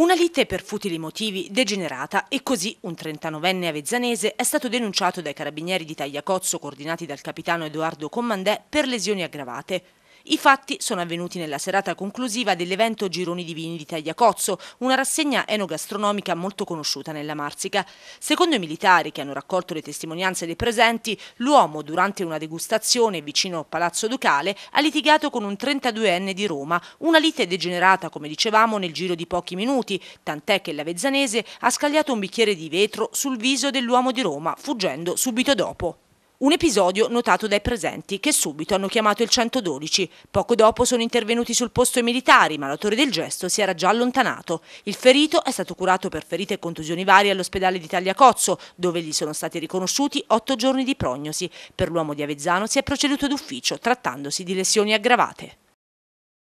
Una lite per futili motivi degenerata e così un 39enne avezzanese è stato denunciato dai carabinieri di Tagliacozzo coordinati dal capitano Edoardo Commandè per lesioni aggravate. I fatti sono avvenuti nella serata conclusiva dell'evento Gironi di Vini di Tagliacozzo, una rassegna enogastronomica molto conosciuta nella Marsica. Secondo i militari che hanno raccolto le testimonianze dei presenti, l'uomo durante una degustazione vicino Palazzo Ducale ha litigato con un 32enne di Roma, una lite degenerata, come dicevamo, nel giro di pochi minuti, tant'è che l'Avezzanese ha scagliato un bicchiere di vetro sul viso dell'uomo di Roma, fuggendo subito dopo. Un episodio notato dai presenti che subito hanno chiamato il 112. Poco dopo sono intervenuti sul posto i militari, ma l'autore del gesto si era già allontanato. Il ferito è stato curato per ferite e contusioni varie all'ospedale di Tagliacozzo, dove gli sono stati riconosciuti otto giorni di prognosi. Per l'uomo di Avezzano si è proceduto d'ufficio, trattandosi di lesioni aggravate.